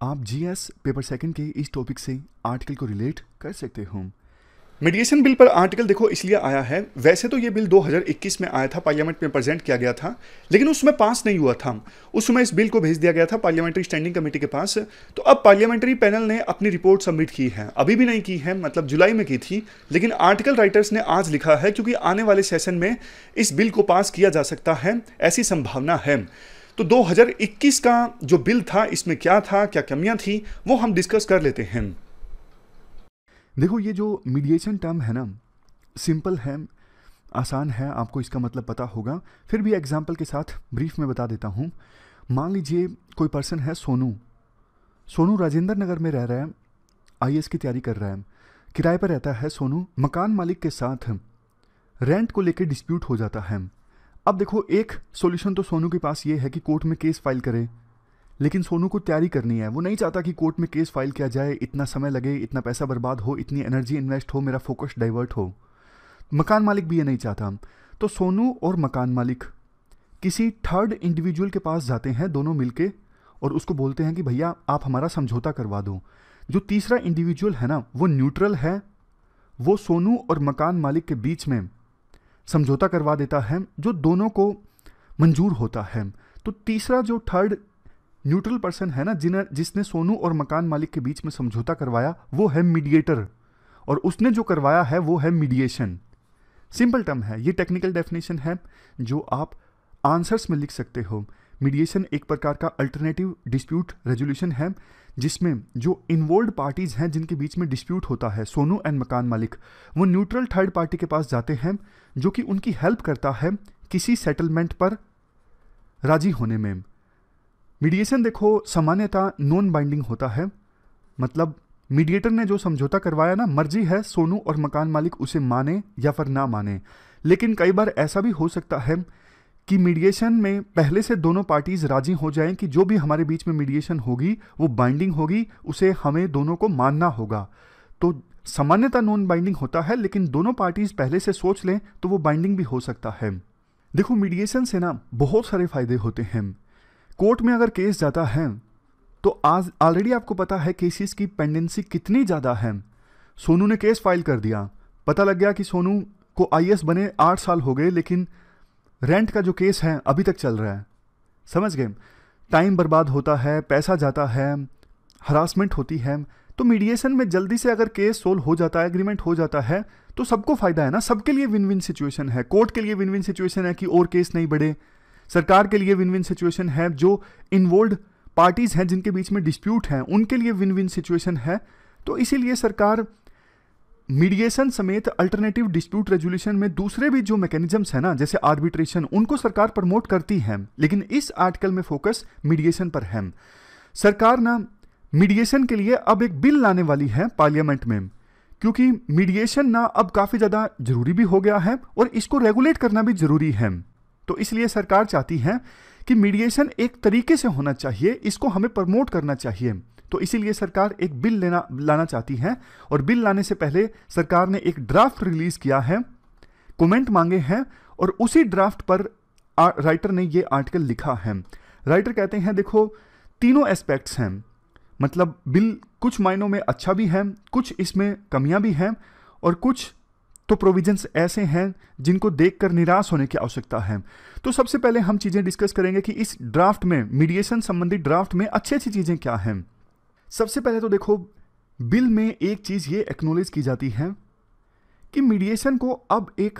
आप जीएस पेपर सेकंड के इस टॉपिक से आर्टिकल को रिलेट कर सकते हो मेडिएशन बिल पर आर्टिकल देखो इसलिए आया है वैसे तो ये बिल 2021 में आया था पार्लियामेंट में प्रेजेंट किया गया था लेकिन उस समय पास नहीं हुआ था उस समय इस बिल को भेज दिया गया था पार्लियामेंट्री स्टैंडिंग कमेटी के पास तो अब पार्लियामेंट्री पैनल ने अपनी रिपोर्ट सबमिट की है अभी भी नहीं की है मतलब जुलाई में की थी लेकिन आर्टिकल राइटर्स ने आज लिखा है क्योंकि आने वाले सेशन में इस बिल को पास किया जा सकता है ऐसी संभावना है तो 2021 का जो बिल था इसमें क्या था क्या कमियां थी वो हम डिस्कस कर लेते हैं देखो ये जो मीडिएशन टर्म है ना सिंपल है आसान है आपको इसका मतलब पता होगा फिर भी एग्जाम्पल के साथ ब्रीफ में बता देता हूँ मान लीजिए कोई पर्सन है सोनू सोनू राजेंद्र नगर में रह रहा है आई की तैयारी कर रहा है किराए पर रहता है सोनू मकान मालिक के साथ रेंट को लेकर डिस्प्यूट हो जाता है अब देखो एक सॉल्यूशन तो सोनू के पास ये है कि कोर्ट में केस फाइल करें लेकिन सोनू को तैयारी करनी है वो नहीं चाहता कि कोर्ट में केस फाइल किया जाए इतना समय लगे इतना पैसा बर्बाद हो इतनी एनर्जी इन्वेस्ट हो मेरा फोकस डाइवर्ट हो मकान मालिक भी ये नहीं चाहता तो सोनू और मकान मालिक किसी थर्ड इंडिविजुअल के पास जाते हैं दोनों मिलके और उसको बोलते हैं कि भैया आप हमारा समझौता करवा दो जो तीसरा इंडिविजुअल है ना वो न्यूट्रल है वो सोनू और मकान मालिक के बीच में समझौता करवा देता है जो दोनों को मंजूर होता है तो तीसरा जो थर्ड न्यूट्रल पर्सन है ना जिन्हें जिसने सोनू और मकान मालिक के बीच में समझौता करवाया वो है मीडिएटर और उसने जो करवाया है वो है मीडिएशन सिंपल टर्म है ये टेक्निकल डेफिनेशन है जो आप आंसर्स में लिख सकते हो मीडिएशन एक प्रकार का अल्टरनेटिव डिस्प्यूट रेजोल्यूशन है जिसमें जो इन्वॉल्व पार्टीज़ हैं जिनके बीच में डिस्प्यूट होता है सोनू एंड मकान मालिक वो न्यूट्रल थर्ड पार्टी के पास जाते हैं जो कि उनकी हेल्प करता है किसी सेटलमेंट पर राजी होने में मीडिएशन देखो सामान्यतः नॉन बाइंडिंग होता है मतलब मीडिएटर ने जो समझौता करवाया ना मर्जी है सोनू और मकान मालिक उसे माने या फिर ना माने लेकिन कई बार ऐसा भी हो सकता है कि मीडिएशन में पहले से दोनों पार्टीज राजी हो जाएं कि जो भी हमारे बीच में मीडिएशन होगी वो बाइंडिंग होगी उसे हमें दोनों को मानना होगा तो सामान्यतः नॉन बाइंडिंग होता है लेकिन दोनों पार्टीज पहले से सोच लें तो वो बाइंडिंग भी हो सकता है देखो मीडिएशन से ना बहुत सारे फायदे होते हैं कोर्ट में अगर केस जाता है तो आज ऑलरेडी आपको पता है केसेस की पेंडेंसी कितनी ज़्यादा है सोनू ने केस फाइल कर दिया पता लग गया कि सोनू को आई बने आठ साल हो गए लेकिन रेंट का जो केस है अभी तक चल रहा है समझ गए टाइम बर्बाद होता है पैसा जाता है हरासमेंट होती है तो मीडिएशन में जल्दी से अगर केस सोल्व हो जाता है एग्रीमेंट हो जाता है तो सबको फायदा है ना सबके लिए विन विन सिचुएशन है कोर्ट के लिए विन विन सिचुएशन है कि और केस नहीं बढ़े सरकार के लिए विन विन सिचुएशन है जो इन्वॉल्व पार्टीज़ हैं जिनके बीच में डिस्प्यूट हैं उनके लिए विन विन सिचुएशन है तो इसीलिए सरकार मीडिएशन समेत अल्टरनेटिव डिस्प्यूट रेजुलेशन में दूसरे भी जो मैकेनिज्म है ना जैसे आर्बिट्रेशन उनको सरकार प्रमोट करती है लेकिन इस आर्टिकल में फोकस मीडिएशन पर है सरकार ना मीडिएशन के लिए अब एक बिल लाने वाली है पार्लियामेंट में क्योंकि मीडिएशन ना अब काफ़ी ज़्यादा जरूरी भी हो गया है और इसको रेगुलेट करना भी जरूरी है तो इसलिए सरकार चाहती है कि मीडिएशन एक तरीके से होना चाहिए इसको हमें प्रमोट करना चाहिए तो इसीलिए सरकार एक बिल लेना लाना चाहती है और बिल लाने से पहले सरकार ने एक ड्राफ्ट रिलीज किया है कमेंट मांगे हैं और उसी ड्राफ्ट पर आ, राइटर ने ये आर्टिकल लिखा है राइटर कहते हैं देखो तीनों एस्पेक्ट्स हैं मतलब बिल कुछ मायनों में अच्छा भी है कुछ इसमें कमियां भी हैं और कुछ तो प्रोविजंस ऐसे हैं जिनको देखकर निराश होने की आवश्यकता है तो सबसे पहले हम चीज़ें डिस्कस करेंगे कि इस ड्राफ्ट में मीडिएशन संबंधी ड्राफ्ट में अच्छी अच्छी चीज़ें क्या हैं सबसे पहले तो देखो बिल में एक चीज़ ये एक्नोलेज की जाती है कि मीडिएशन को अब एक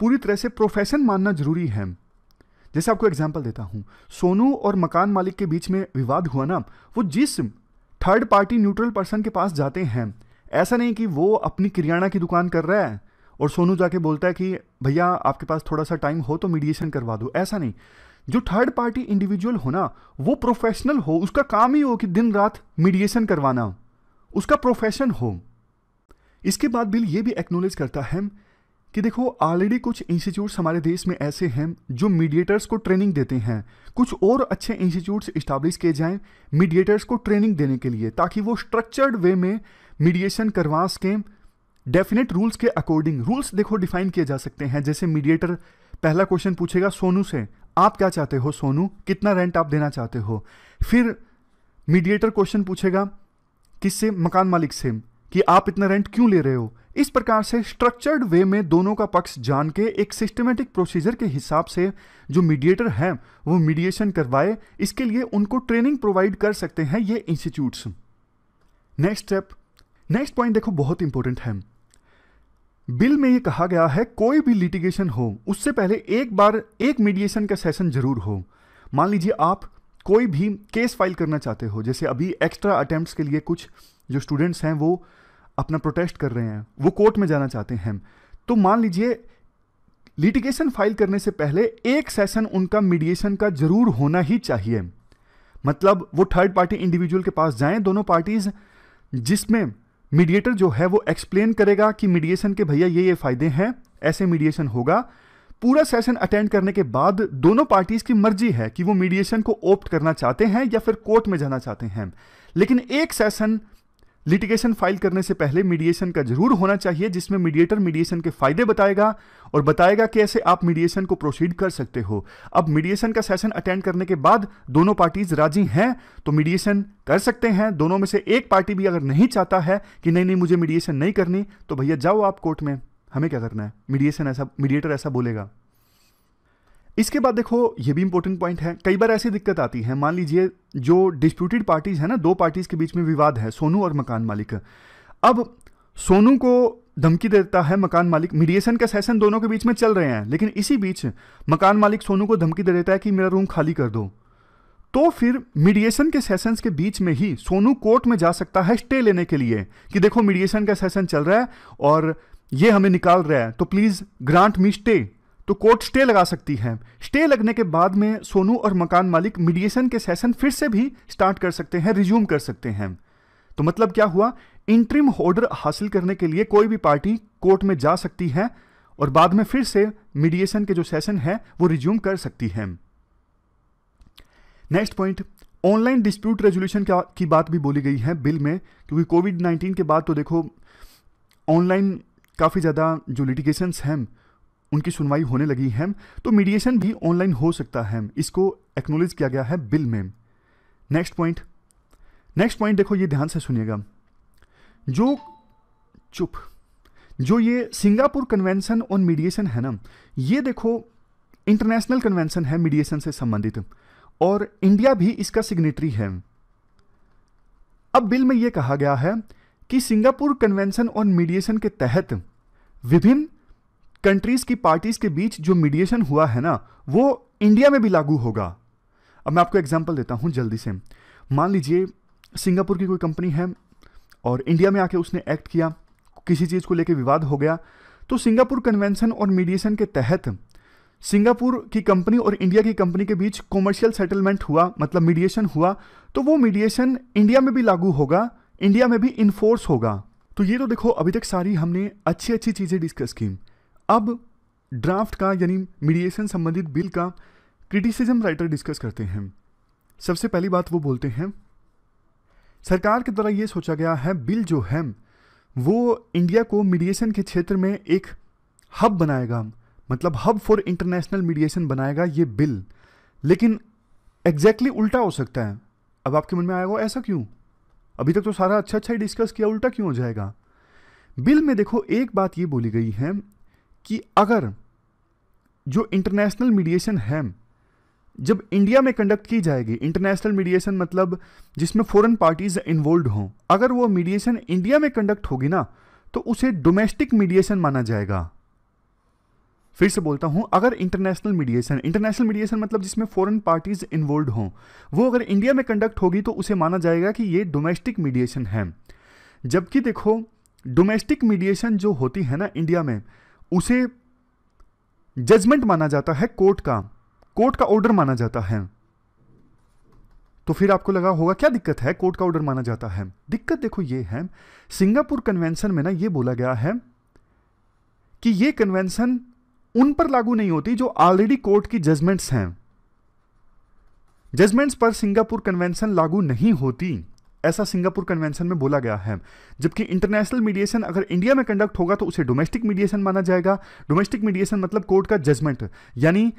पूरी तरह से प्रोफेशन मानना जरूरी है जैसे आपको एग्जाम्पल देता हूं सोनू और मकान मालिक के बीच में विवाद हुआ ना वो जिस थर्ड पार्टी न्यूट्रल पर्सन के पास जाते हैं ऐसा नहीं कि वो अपनी किरियाना की दुकान कर रहा है और सोनू जाके बोलता है कि भैया आपके पास थोड़ा सा टाइम हो तो मीडिएशन करवा दो ऐसा नहीं जो थर्ड पार्टी इंडिविजुअल हो ना वो प्रोफेशनल हो उसका काम ही हो कि दिन रात मीडिएशन करवाना उसका प्रोफेशन हो इसके बाद बिल ये भी एक्नोलेज करता है कि देखो ऑलरेडी कुछ इंस्टीट्यूट्स हमारे देश में ऐसे हैं जो मीडिएटर्स को ट्रेनिंग देते हैं कुछ और अच्छे इंस्टीट्यूट्स इस्टाब्लिश किए जाएं मीडिएटर्स को ट्रेनिंग देने के लिए ताकि वो स्ट्रक्चर्ड वे में मीडिएशन करवा सकें डेफिनेट रूल्स के अकॉर्डिंग रूल्स देखो डिफाइन किए जा सकते हैं जैसे मीडिएटर पहला क्वेश्चन पूछेगा सोनू से आप क्या चाहते हो सोनू कितना रेंट आप देना चाहते हो फिर मीडिएटर क्वेश्चन पूछेगा किससे मकान मालिक से कि आप इतना रेंट क्यों ले रहे हो इस प्रकार से स्ट्रक्चर्ड वे में दोनों का पक्ष जान के एक सिस्टमेटिक प्रोसीजर के हिसाब से जो मीडिएटर हैं वो मीडिएशन करवाए इसके लिए उनको ट्रेनिंग प्रोवाइड कर सकते हैं ये institutes next step next point देखो बहुत इंपॉर्टेंट है बिल में ये कहा गया है कोई भी लिटिगेशन हो उससे पहले एक बार एक मीडिएशन का सेशन जरूर हो मान लीजिए आप कोई भी केस फाइल करना चाहते हो जैसे अभी एक्स्ट्रा अटेम्प्ट्स के लिए कुछ जो स्टूडेंट्स हैं वो अपना प्रोटेस्ट कर रहे हैं वो कोर्ट में जाना चाहते हैं तो मान लीजिए लिटिगेशन फाइल करने से पहले एक सेशन उनका मीडिएशन का जरूर होना ही चाहिए मतलब वो थर्ड पार्टी इंडिविजुअल के पास जाएं दोनों पार्टीज जिसमें मीडिएटर जो है वो एक्सप्लेन करेगा कि मीडिएशन के भैया ये ये फायदे हैं ऐसे मीडिएशन होगा पूरा सेशन अटेंड करने के बाद दोनों पार्टीज की मर्जी है कि वो मीडिएशन को ऑप्ट करना चाहते हैं या फिर कोर्ट में जाना चाहते हैं लेकिन एक सेशन लिटिगेशन फाइल करने से पहले मीडिएशन का जरूर होना चाहिए जिसमें मीडिएटर मीडिएशन के फायदे बताएगा और बताएगा कि ऐसे आप मीडिएशन को प्रोसीड कर सकते हो अब मीडिएशन का सेशन अटेंड करने के बाद दोनों पार्टीज राजी हैं तो मीडिएशन कर सकते हैं दोनों में से एक पार्टी भी अगर नहीं चाहता है कि नहीं नहीं मुझे मीडिएशन नहीं करनी तो भैया जाओ आप कोर्ट में हमें क्या करना है मीडिएशन ऐसा मीडिएटर ऐसा बोलेगा इसके बाद देखो ये भी इंपॉर्टेंट पॉइंट है कई बार ऐसी दिक्कत आती है मान लीजिए जो डिस्प्यूटेड पार्टीज है ना दो पार्टीज के बीच में विवाद है सोनू और मकान मालिक अब सोनू को धमकी देता है मकान मालिक मीडिएशन का सेशन दोनों के बीच में चल रहे हैं लेकिन इसी बीच मकान मालिक सोनू को धमकी दे देता है कि मेरा रूम खाली कर दो तो फिर मीडिएशन के सेशंस के बीच में ही सोनू कोर्ट में जा सकता है स्टे लेने के लिए कि देखो मीडिएशन का सेशन चल रहा है और ये हमें निकाल रहा है तो प्लीज़ ग्रांट मी स्टे तो कोर्ट स्टे लगा सकती है स्टे लगने के बाद में सोनू और मकान मालिक मीडिएशन के सेशन फिर से भी स्टार्ट कर सकते हैं रिज्यूम कर सकते हैं तो मतलब क्या हुआ इंट्रीम ऑर्डर हासिल करने के लिए कोई भी पार्टी कोर्ट में जा सकती है और बाद में फिर से मीडिएशन के जो सेशन है वो रिज्यूम कर सकती है next point online dispute resolution की बात भी बोली गई है बिल में क्योंकि कोविड 19 के बाद तो देखो ऑनलाइन काफ़ी ज़्यादा जो लिटिगेशन हैं उनकी सुनवाई होने लगी है तो मीडिएशन भी ऑनलाइन हो सकता है इसको एक्नोलेज किया गया है बिल में नेक्स्ट पॉइंट नेक्स्ट पॉइंट देखो ये ध्यान से सुनिएगा जो चुप जो ये सिंगापुर कन्वेंशन ऑन मीडिएशन है ना ये देखो इंटरनेशनल कन्वेंशन है मीडिएशन से संबंधित और इंडिया भी इसका सिग्नेटरी है अब बिल में यह कहा गया है कि सिंगापुर कन्वेंशन ऑन मीडिएशन के तहत विभिन्न कंट्रीज की पार्टीज के बीच जो मीडिएशन हुआ है ना वो इंडिया में भी लागू होगा अब मैं आपको एग्जाम्पल देता हूँ जल्दी से मान लीजिए सिंगापुर की कोई कंपनी है और इंडिया में आके उसने एक्ट किया किसी चीज़ को लेकर विवाद हो गया तो सिंगापुर कन्वेंशन और मीडिएशन के तहत सिंगापुर की कंपनी और इंडिया की कंपनी के बीच कॉमर्शियल सेटलमेंट हुआ मतलब मीडिएशन हुआ तो वो मीडिएशन इंडिया में भी लागू होगा इंडिया में भी इन्फोर्स होगा तो ये तो देखो अभी तक सारी हमने अच्छी अच्छी चीज़ें डिस्कस की अब ड्राफ्ट का यानी मीडिएशन संबंधित बिल का क्रिटिसिज्म राइटर डिस्कस करते हैं सबसे पहली बात वो बोलते हैं सरकार के द्वारा ये सोचा गया है बिल जो है वो इंडिया को मीडिएशन के क्षेत्र में एक हब बनाएगा मतलब हब फॉर इंटरनेशनल मीडिएशन बनाएगा ये बिल लेकिन एग्जैक्टली exactly उल्टा हो सकता है अब आपके मन में आएगा ऐसा क्यों अभी तक तो सारा अच्छा अच्छा ही डिस्कस किया उल्टा क्यों हो जाएगा बिल में देखो एक बात ये बोली गई है कि अगर जो इंटरनेशनल मीडिएशन है जब इंडिया में कंडक्ट की जाएगी इंटरनेशनल मीडिएशन मतलब जिसमें फॉरेन पार्टीज इन्वॉल्व हों अगर वो मीडिएशन इंडिया में कंडक्ट होगी ना तो उसे डोमेस्टिक मीडिएशन माना जाएगा फिर से बोलता हूं अगर इंटरनेशनल मीडिएशन इंटरनेशनल मीडिएशन मतलब जिसमें फॉरेन पार्टीज इन्वॉल्व हों वो अगर इंडिया में कंडक्ट होगी तो उसे माना जाएगा कि ये डोमेस्टिक मीडिएशन है जबकि देखो डोमेस्टिक मीडिएशन जो होती है ना इंडिया में उसे जजमेंट माना जाता है कोर्ट का कोर्ट का ऑर्डर माना जाता है तो फिर आपको लगा होगा क्या दिक्कत है कोर्ट का ऑर्डर माना जाता है दिक्कत देखो ये है सिंगापुर कन्वेंशन में ना ये बोला गया है कि ये कन्वेंशन उन पर लागू नहीं होती जो ऑलरेडी कोर्ट की जजमेंट्स हैं जजमेंट्स पर सिंगापुर कन्वेंशन लागू नहीं होती ऐसा सिंगापुर कन्वेंशन में बोला गया है जबकि इंटरनेशनल मीडिएशन अगर इंडिया में कंडक्ट होगा तो उसे डोमेस्टिक मीडिएशन माना जाएगा डोमेस्टिक मीडिएशन मतलब कोर्ट का जजमेंट यानी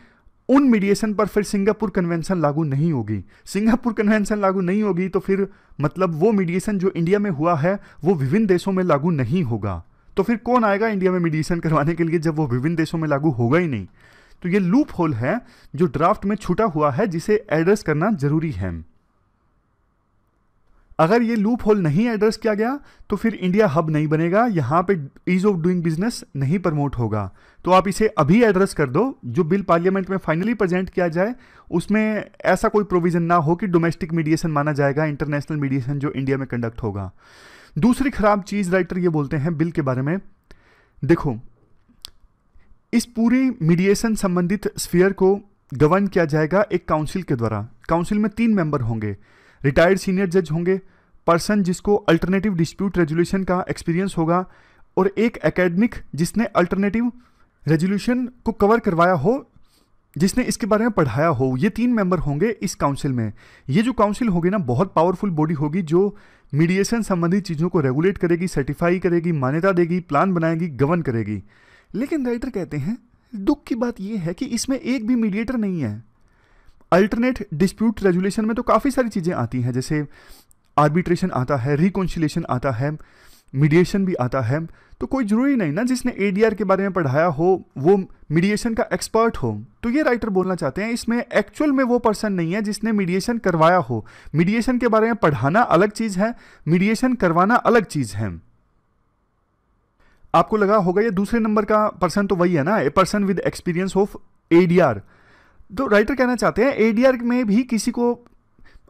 उन मीडिएशन पर फिर सिंगापुर कन्वेंशन लागू नहीं होगी सिंगापुर कन्वेंशन लागू नहीं होगी तो फिर मतलब वो मीडिएशन जो इंडिया में हुआ है वो विभिन्न देशों में लागू नहीं होगा तो फिर कौन आएगा इंडिया में मीडिएशन करवाने के लिए जब वो विभिन्न देशों में लागू होगा ही नहीं तो ये लूप होल है जो ड्राफ्ट में छुटा हुआ है जिसे एड्रेस करना जरूरी है अगर ये लूप होल नहीं एड्रेस किया गया तो फिर इंडिया हब नहीं बनेगा यहाँ पे ईज ऑफ डूइंग बिजनेस नहीं प्रमोट होगा तो आप इसे अभी एड्रेस कर दो जो बिल पार्लियामेंट में फाइनली प्रेजेंट किया जाए उसमें ऐसा कोई प्रोविज़न ना हो कि डोमेस्टिक मीडिएशन माना जाएगा इंटरनेशनल मीडिएशन जो इंडिया में कंडक्ट होगा दूसरी ख़राब चीज़ राइटर ये बोलते हैं बिल के बारे में देखो इस पूरी मीडिएशन संबंधित स्फीयर को गवर्न किया जाएगा एक काउंसिल के द्वारा काउंसिल में तीन मेंबर होंगे रिटायर्ड सीनियर जज होंगे पर्सन जिसको अल्टरनेटिव डिस्प्यूट रेजोल्यूशन का एक्सपीरियंस होगा और एक एकेडमिक जिसने अल्टरनेटिव रेजोल्यूशन को कवर करवाया हो जिसने इसके बारे में पढ़ाया हो ये तीन मेंबर होंगे इस काउंसिल में ये जो काउंसिल होगी ना बहुत पावरफुल बॉडी होगी जो मीडिएशन संबंधी चीज़ों को रेगुलेट करेगी सर्टिफाई करेगी मान्यता देगी प्लान बनाएगी गवर्न करेगी लेकिन राइटर कहते हैं दुख की बात यह है कि इसमें एक भी मीडिएटर नहीं है अल्टरनेट डिस्प्यूट रेजुलेशन में तो काफ़ी सारी चीज़ें आती हैं जैसे आर्बिट्रेशन आता है रिकॉन्शिलेशन आता है मीडिएशन भी आता है तो कोई ज़रूरी नहीं ना जिसने ए के बारे में पढ़ाया हो वो मीडिएशन का एक्सपर्ट हो तो ये राइटर बोलना चाहते हैं इसमें एक्चुअल में वो पर्सन नहीं है जिसने मीडिएशन करवाया हो मीडिएशन के बारे में पढ़ाना अलग चीज़ है मीडिएशन करवाना अलग चीज़ है आपको लगा होगा ये दूसरे नंबर का पर्सन तो वही है ना a person with experience of ADR तो राइटर कहना चाहते हैं एडीआर में भी किसी को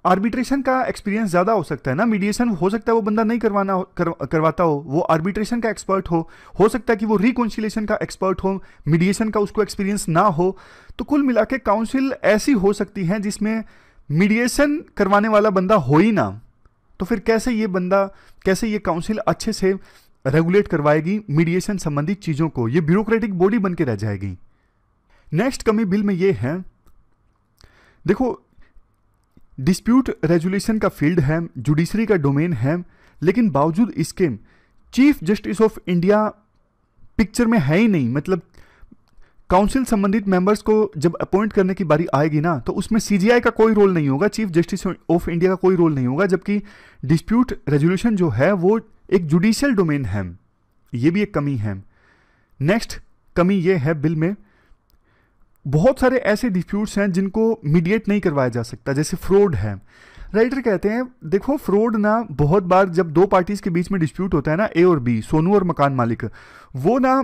आर्बिट्रेशन का एक्सपीरियंस ज़्यादा हो सकता है ना मीडिएशन हो सकता है वो बंदा नहीं करवाना कर, करवाता हो वो आर्बिट्रेशन का एक्सपर्ट हो हो सकता है कि वो रिकॉन्सिलेशन का एक्सपर्ट हो मीडिएशन का उसको एक्सपीरियंस ना हो तो कुल मिला के काउंसिल ऐसी हो सकती है जिसमें मीडिएशन करवाने वाला बंदा हो ही ना तो फिर कैसे ये बंदा कैसे ये काउंसिल अच्छे से रेगुलेट करवाएगी मीडिएशन संबंधित चीज़ों को ये ब्यूरोक्रेटिक बॉडी बन के रह जाएगी नेक्स्ट कमी बिल में ये है देखो डिस्प्यूट रेजुलेशन का फील्ड है जुडिशरी का डोमेन है लेकिन बावजूद इसके chief justice of India picture में है ही नहीं मतलब काउंसिल संबंधित मेंबर्स को जब अपॉइंट करने की बारी आएगी ना तो उसमें सीजीआई का कोई रोल नहीं होगा चीफ जस्टिस ऑफ इंडिया का कोई रोल नहीं होगा जबकि डिस्प्यूट रेजोल्यूशन जो है वो एक जुडिशियल डोमेन है ये भी एक कमी है नेक्स्ट कमी ये है बिल में बहुत सारे ऐसे डिस्प्यूट्स हैं जिनको मीडिएट नहीं करवाया जा सकता जैसे फ्रॉड है राइटर कहते हैं देखो फ्रॉड ना बहुत बार जब दो पार्टीज के बीच में डिस्प्यूट होता है ना ए और बी सोनू और मकान मालिक वो ना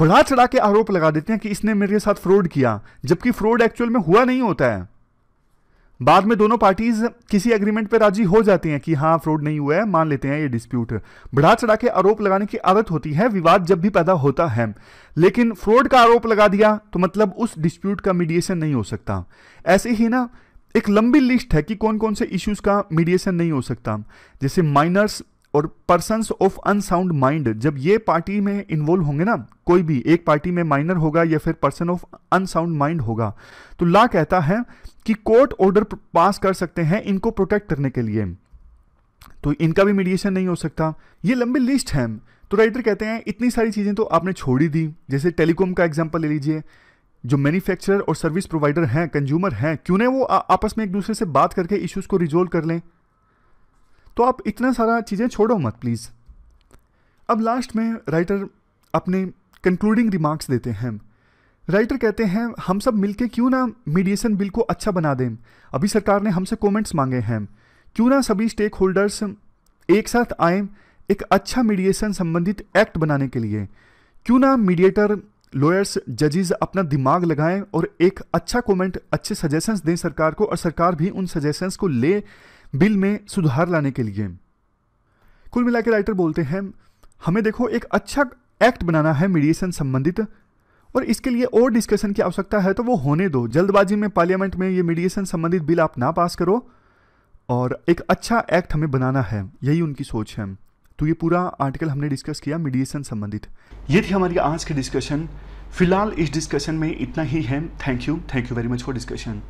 बढ़ा चढ़ा के आरोप लगा देते हैं कि इसने मेरे साथ फ्रॉड किया जबकि फ्रॉड एक्चुअल में हुआ नहीं होता है बाद में दोनों पार्टीज किसी एग्रीमेंट पे राजी हो जाती हैं कि हाँ फ्रॉड नहीं हुआ है मान लेते हैं ये डिस्प्यूट बढ़ा चढ़ा के आरोप लगाने की आदत होती है विवाद जब भी पैदा होता है लेकिन फ्रॉड का आरोप लगा दिया तो मतलब उस डिस्प्यूट का मीडिएशन नहीं हो सकता ऐसे ही ना एक लंबी लिस्ट है कि कौन कौन से इश्यूज का मीडिएशन नहीं हो सकता जैसे माइनर्स और पर्सन ऑफ अनसाउंड माइंड जब ये पार्टी में इन्वॉल्व होंगे ना कोई भी एक पार्टी में माइनर होगा या फिर पर्सन ऑफ अनसाउंड माइंड होगा तो ला कहता है कि कोर्ट ऑर्डर पास कर सकते हैं इनको प्रोटेक्ट करने के लिए तो इनका भी मीडिएशन नहीं हो सकता ये लंबी लिस्ट है तो राइटर कहते हैं इतनी सारी चीज़ें तो आपने छोड़ी दी जैसे टेलीकॉम का एग्जाम्पल ले लीजिए जो मैन्युफैक्चरर और सर्विस प्रोवाइडर हैं कंज्यूमर हैं क्यों ना वो आ, आपस में एक दूसरे से बात करके इश्यूज़ को रिजोल्व कर लें तो आप इतना सारा चीज़ें छोड़ो मत प्लीज़ अब लास्ट में राइटर अपने कंक्लूडिंग रिमार्क्स देते हैं राइटर कहते हैं हम सब मिलके क्यों ना मीडिएशन बिल को अच्छा बना दें अभी सरकार ने हमसे कमेंट्स मांगे हैं क्यों ना सभी स्टेक होल्डर्स एक साथ आए एक अच्छा मीडिएशन संबंधित एक्ट बनाने के लिए क्यों ना मीडिएटर लॉयर्स जजेस अपना दिमाग लगाएं और एक अच्छा कमेंट अच्छे सजेशंस दें सरकार को और सरकार भी उन सजेशंस को ले बिल में सुधार लाने के लिए कुल मिला के राइटर बोलते हैं हमें देखो एक अच्छा एक्ट बनाना है मीडिएशन संबंधित और इसके लिए और डिस्कशन की आवश्यकता है तो वो होने दो जल्दबाजी में पार्लियामेंट में ये मीडिएशन संबंधित बिल आप ना पास करो और एक अच्छा एक्ट हमें बनाना है यही उनकी सोच है तो ये पूरा आर्टिकल हमने डिस्कस किया मीडिएशन संबंधित ये थी हमारी आज की डिस्कशन फिलहाल इस डिस्कशन में इतना ही है thank you thank you very much for discussion